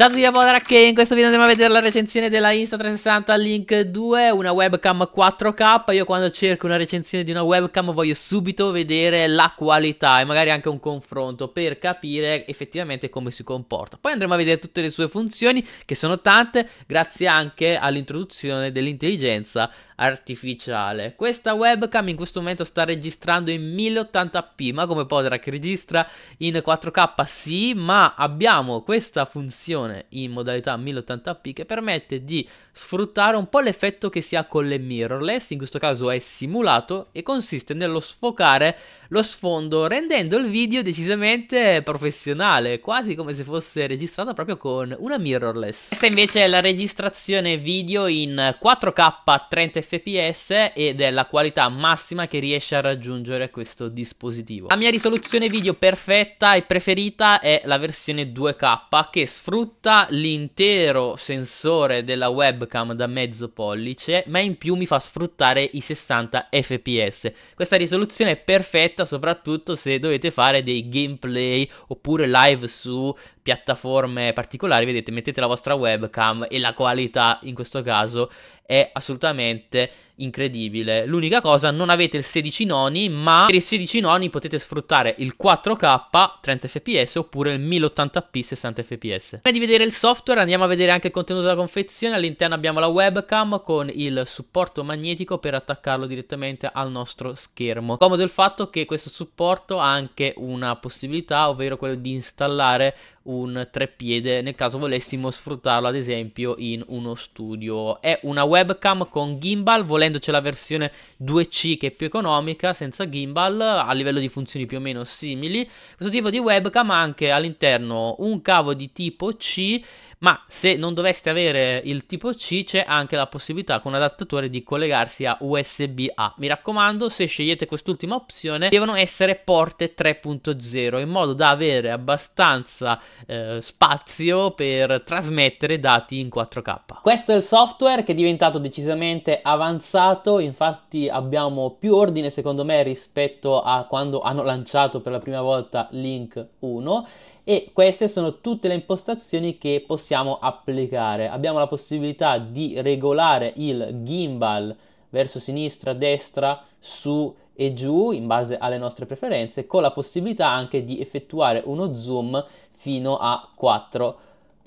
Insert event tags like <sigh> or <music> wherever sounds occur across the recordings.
Ciao a tutti da Podrack in questo video andremo a vedere la recensione della Insta360 Link 2, una webcam 4K, io quando cerco una recensione di una webcam voglio subito vedere la qualità e magari anche un confronto per capire effettivamente come si comporta. Poi andremo a vedere tutte le sue funzioni che sono tante grazie anche all'introduzione dell'intelligenza artificiale. Questa webcam in questo momento sta registrando in 1080p, ma come Podrack registra in 4K? Sì, ma abbiamo questa funzione in modalità 1080p che permette di sfruttare un po' l'effetto che si ha con le mirrorless, in questo caso è simulato e consiste nello sfocare lo sfondo rendendo il video decisamente professionale, quasi come se fosse registrato proprio con una mirrorless. Questa invece è la registrazione video in 4K 30 fps ed è la qualità massima che riesce a raggiungere questo dispositivo. La mia risoluzione video perfetta e preferita è la versione 2K che sfrutta l'intero sensore della webcam da mezzo pollice ma in più mi fa sfruttare i 60 fps. Questa risoluzione è perfetta soprattutto se dovete fare dei gameplay oppure live su piattaforme particolari, vedete, mettete la vostra webcam e la qualità in questo caso è assolutamente incredibile. L'unica cosa, non avete il 16 noni, ma per i 16 noni potete sfruttare il 4K 30 fps oppure il 1080p 60 fps. Prima di vedere il software andiamo a vedere anche il contenuto della confezione. All'interno abbiamo la webcam con il supporto magnetico per attaccarlo direttamente al nostro schermo. Comodo il fatto che questo supporto ha anche una possibilità, ovvero quello di installare un treppiede nel caso volessimo sfruttarlo ad esempio in uno studio. È una webcam con gimbal, volendo volendo c'è la versione 2C che è più economica, senza gimbal, a livello di funzioni più o meno simili. Questo tipo di webcam ha anche all'interno un cavo di tipo C ma se non doveste avere il tipo C c'è anche la possibilità con un adattatore di collegarsi a USB-A. Mi raccomando, se scegliete quest'ultima opzione devono essere porte 3.0 in modo da avere abbastanza eh, spazio per trasmettere dati in 4K. Questo è il software che è diventato decisamente avanzato, infatti abbiamo più ordine secondo me rispetto a quando hanno lanciato per la prima volta Link 1 e queste sono tutte le impostazioni che possiamo applicare. Abbiamo la possibilità di regolare il gimbal verso sinistra, destra, su e giù in base alle nostre preferenze con la possibilità anche di effettuare uno zoom fino a 4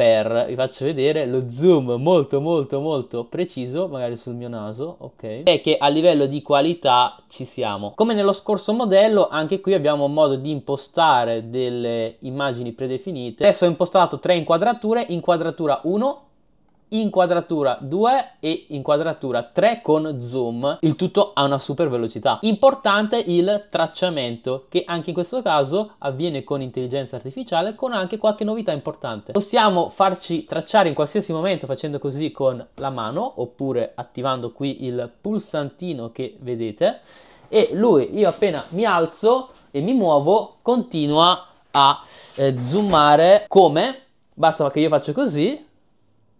per, vi faccio vedere lo zoom molto molto molto preciso, magari sul mio naso, ok? È che a livello di qualità ci siamo. Come nello scorso modello, anche qui abbiamo modo di impostare delle immagini predefinite. Adesso ho impostato tre inquadrature, inquadratura 1, inquadratura 2 e inquadratura 3 con zoom. Il tutto a una super velocità. Importante il tracciamento che anche in questo caso avviene con intelligenza artificiale con anche qualche novità importante. Possiamo farci tracciare in qualsiasi momento facendo così con la mano oppure attivando qui il pulsantino che vedete e lui io appena mi alzo e mi muovo continua a eh, zoomare come basta che io faccio così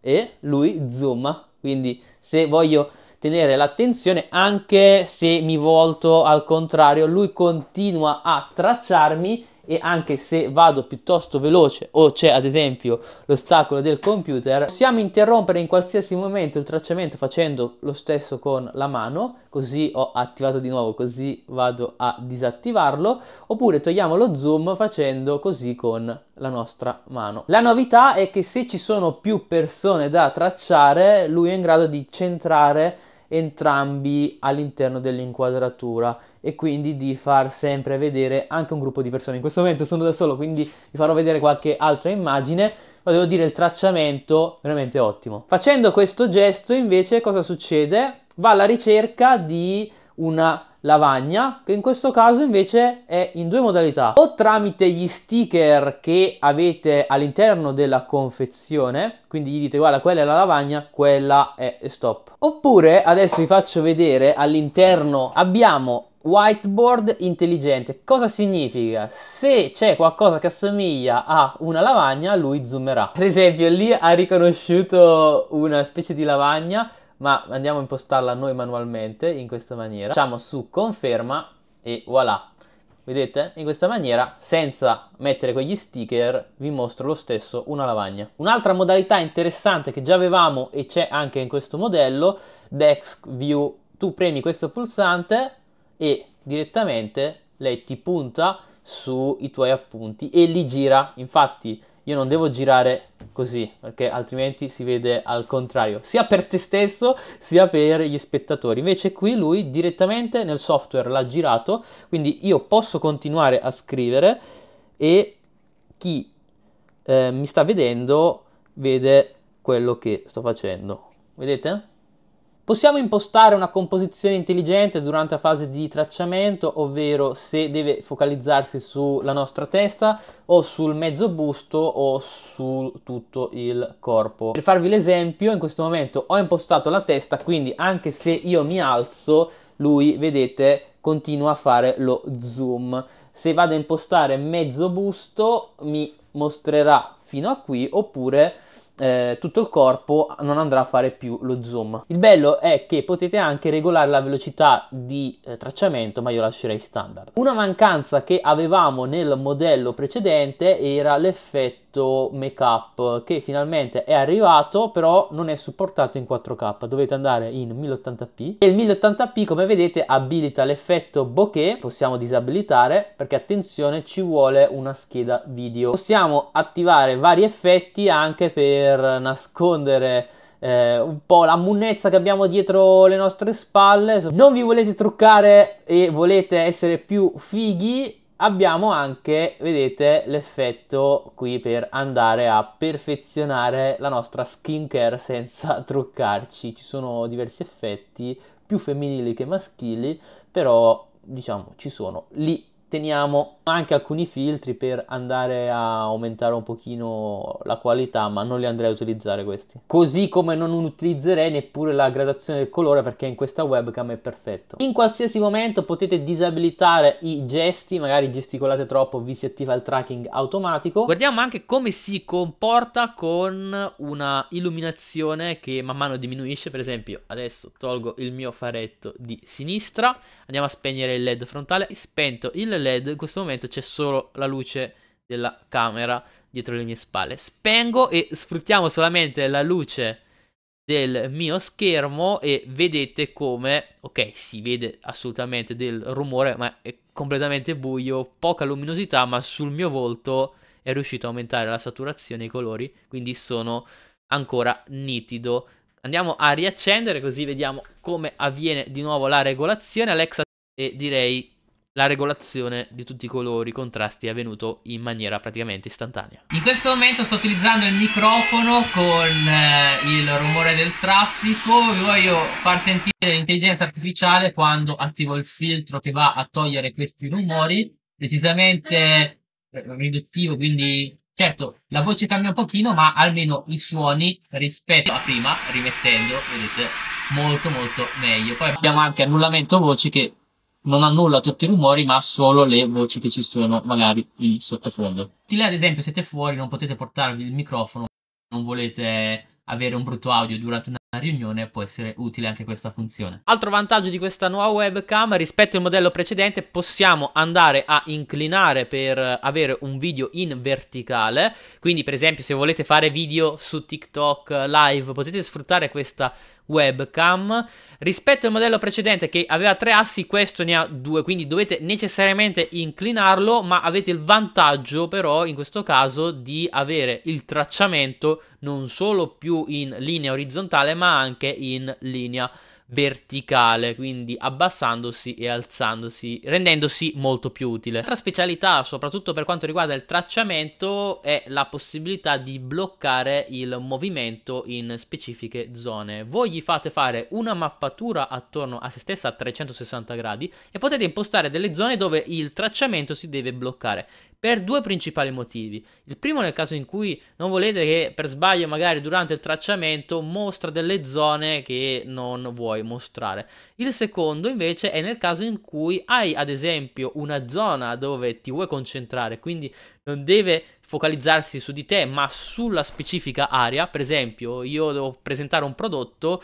e lui zoom. Quindi se voglio tenere l'attenzione, anche se mi volto al contrario, lui continua a tracciarmi e anche se vado piuttosto veloce o c'è ad esempio l'ostacolo del computer, possiamo interrompere in qualsiasi momento il tracciamento facendo lo stesso con la mano, così ho attivato di nuovo, così vado a disattivarlo, oppure togliamo lo zoom facendo così con la nostra mano. La novità è che se ci sono più persone da tracciare, lui è in grado di centrare entrambi all'interno dell'inquadratura e quindi di far sempre vedere anche un gruppo di persone. In questo momento sono da solo, quindi vi farò vedere qualche altra immagine, ma devo dire il tracciamento veramente ottimo. Facendo questo gesto invece cosa succede? Va alla ricerca di una lavagna che in questo caso invece è in due modalità o tramite gli sticker che avete all'interno della confezione quindi gli dite guarda quella è la lavagna quella è stop oppure adesso vi faccio vedere all'interno abbiamo whiteboard intelligente. Cosa significa? Se c'è qualcosa che assomiglia a una lavagna, lui zoomerà. Per esempio, lì ha riconosciuto una specie di lavagna, ma andiamo a impostarla noi manualmente in questa maniera. Facciamo su conferma e voilà. Vedete? In questa maniera, senza mettere quegli sticker, vi mostro lo stesso una lavagna. Un'altra modalità interessante che già avevamo e c'è anche in questo modello, Dex View, tu premi questo pulsante e direttamente lei ti punta sui tuoi appunti e li gira. Infatti io non devo girare così perché altrimenti si vede al contrario, sia per te stesso sia per gli spettatori. Invece qui lui direttamente nel software l'ha girato, quindi io posso continuare a scrivere e chi eh, mi sta vedendo vede quello che sto facendo. Vedete? Possiamo impostare una composizione intelligente durante la fase di tracciamento, ovvero se deve focalizzarsi sulla nostra testa o sul mezzo busto o su tutto il corpo. Per farvi l'esempio, in questo momento ho impostato la testa, quindi anche se io mi alzo, lui, vedete, continua a fare lo zoom. Se vado a impostare mezzo busto, mi mostrerà fino a qui, oppure eh, tutto il corpo non andrà a fare più lo zoom. Il bello è che potete anche regolare la velocità di eh, tracciamento, ma io lascerei standard. Una mancanza che avevamo nel modello precedente era l'effetto effetto make up che finalmente è arrivato però non è supportato in 4K dovete andare in 1080p e il 1080p come vedete abilita l'effetto bokeh possiamo disabilitare perché attenzione ci vuole una scheda video possiamo attivare vari effetti anche per nascondere eh, un po' la munnezza che abbiamo dietro le nostre spalle. Non vi volete truccare e volete essere più fighi, abbiamo anche, vedete, l'effetto qui per andare a perfezionare la nostra skincare senza <laughs> truccarci. Ci sono diversi effetti, più femminili che maschili, però diciamo ci sono lì teniamo anche alcuni filtri per andare a aumentare un pochino la qualità ma non li andrei a utilizzare questi così come non utilizzerei neppure la gradazione del colore perché in questa webcam è perfetto in qualsiasi momento potete disabilitare i gesti magari gesticolate troppo vi si attiva il tracking automatico guardiamo anche come si comporta con una illuminazione che man mano diminuisce per esempio adesso tolgo il mio faretto di sinistra andiamo a spegnere il led frontale spento il led, in questo momento c'è solo la luce della camera dietro le mie spalle. Spengo e sfruttiamo solamente la luce del mio schermo e vedete come, ok, si vede assolutamente del rumore, ma è completamente buio, poca luminosità, ma sul mio volto è riuscito a aumentare la saturazione e i colori, quindi sono ancora nitido. Andiamo a riaccendere così vediamo come avviene di nuovo la regolazione. Alexa e direi la regolazione di tutti i colori, i contrasti è avvenuto in maniera praticamente istantanea. In questo momento sto utilizzando il microfono con eh, il rumore del traffico, vi voglio far sentire l'intelligenza artificiale quando attivo il filtro che va a togliere questi rumori, decisamente eh, riduttivo, quindi certo la voce cambia un pochino, ma almeno i suoni rispetto a prima, rimettendo, vedete, molto molto meglio. Poi abbiamo anche annullamento voci che non annulla tutti i rumori, ma solo le voci che ci sono magari in sottofondo. Di là, ad esempio, siete fuori, non potete portarvi il microfono, non volete avere un brutto audio durante una riunione può essere utile anche questa funzione. Altro vantaggio di questa nuova webcam rispetto al modello precedente possiamo andare a inclinare per avere un video in verticale quindi per esempio se volete fare video su TikTok live potete sfruttare questa webcam rispetto al modello precedente che aveva tre assi questo ne ha due quindi dovete necessariamente inclinarlo ma avete il vantaggio però in questo caso di avere il tracciamento non solo più in linea orizzontale ma anche in linea verticale, quindi abbassandosi e alzandosi, rendendosi molto più utile. L'altra specialità, soprattutto per quanto riguarda il tracciamento, è la possibilità di bloccare il movimento in specifiche zone. Voi gli fate fare una mappatura attorno a se stessa a 360 gradi e potete impostare delle zone dove il tracciamento si deve bloccare per due principali motivi. Il primo nel caso in cui non volete che per sbaglio magari durante il tracciamento mostra delle zone che non vuoi mostrare. Il secondo invece è nel caso in cui hai ad esempio una zona dove ti vuoi concentrare, quindi non deve focalizzarsi su di te ma sulla specifica area. Per esempio io devo presentare un prodotto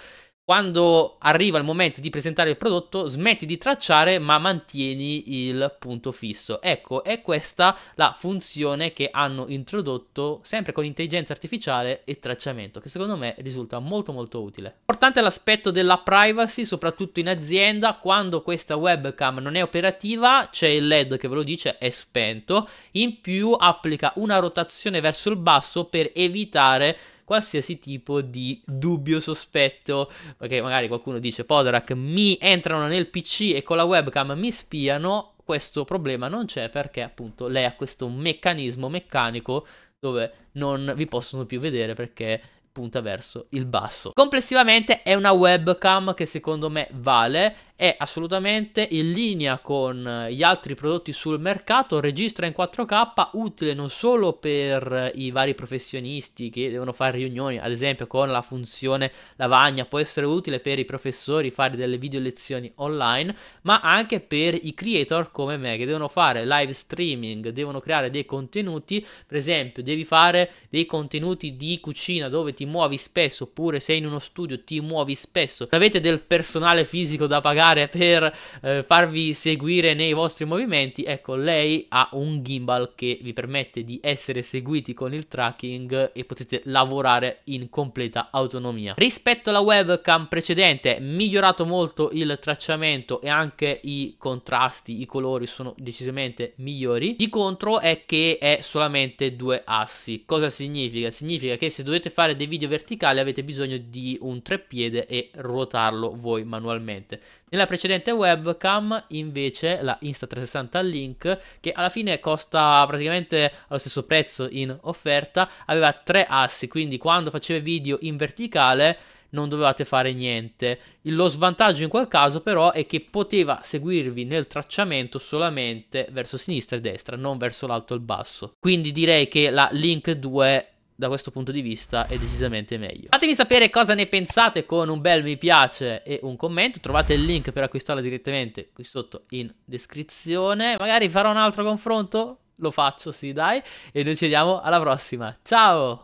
quando arriva il momento di presentare il prodotto, smetti di tracciare ma mantieni il punto fisso. Ecco, è questa la funzione che hanno introdotto sempre con intelligenza artificiale e tracciamento, che secondo me risulta molto molto utile. Importante l'aspetto della privacy, soprattutto in azienda, quando questa webcam non è operativa, c'è il LED che ve lo dice, è spento. In più applica una rotazione verso il basso per evitare qualsiasi tipo di dubbio, sospetto, perché magari qualcuno dice Podorak mi entrano nel PC e con la webcam mi spiano, questo problema non c'è perché appunto lei ha questo meccanismo meccanico dove non vi possono più vedere perché punta verso il basso. Complessivamente è una webcam che secondo me vale è assolutamente in linea con eh, gli altri prodotti sul mercato, registra in 4K, utile non solo per eh, i vari professionisti che devono fare riunioni, ad esempio con la funzione lavagna, può essere utile per i professori fare delle video lezioni online, ma anche per i creator come me che devono fare live streaming, devono creare dei contenuti, per esempio devi fare dei contenuti di cucina dove ti muovi spesso oppure sei in uno studio ti muovi spesso, avete del personale fisico da pagare utilizzare per eh, farvi seguire nei vostri movimenti, ecco, lei ha un gimbal che vi permette di essere seguiti con il tracking e potete lavorare in completa autonomia. Rispetto alla webcam precedente, migliorato molto il tracciamento e anche i contrasti, i colori sono decisamente migliori. Di contro è che è solamente due assi. Cosa significa? Significa che se dovete fare dei video verticali avete bisogno di un treppiede e ruotarlo voi manualmente. Nella precedente webcam invece la Insta360 Link che alla fine costa praticamente allo stesso prezzo in offerta aveva tre assi quindi quando faceva video in verticale non dovevate fare niente. Lo svantaggio in quel caso però è che poteva seguirvi nel tracciamento solamente verso sinistra e destra, non verso l'alto e il basso. Quindi direi che la Link 2 da questo punto di vista è decisamente meglio. Fatemi sapere cosa ne pensate con un bel mi piace e un commento. Trovate il link per acquistarla direttamente qui sotto in descrizione. Magari farò un altro confronto? Lo faccio, sì, dai. E noi ci vediamo alla prossima. Ciao!